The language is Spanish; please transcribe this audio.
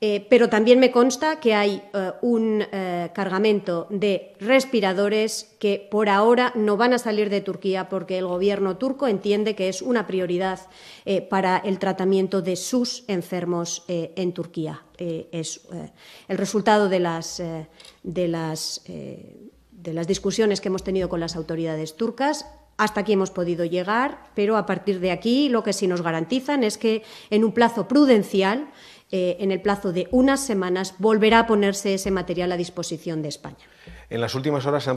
Eh, pero también me consta que hay eh, un eh, cargamento de respiradores que por ahora no van a salir de Turquía porque el gobierno turco entiende que es una prioridad para el tratamiento de sus enfermos en Turquía. es el resultado de las discusiones que hemos tenido con las autoridades turcas hasta aquí hemos podido llegar, pero a partir de aquí lo que sí nos garantizan es que en un plazo prudencial, eh, en el plazo de unas semanas, volverá a ponerse ese material a disposición de España. En las últimas horas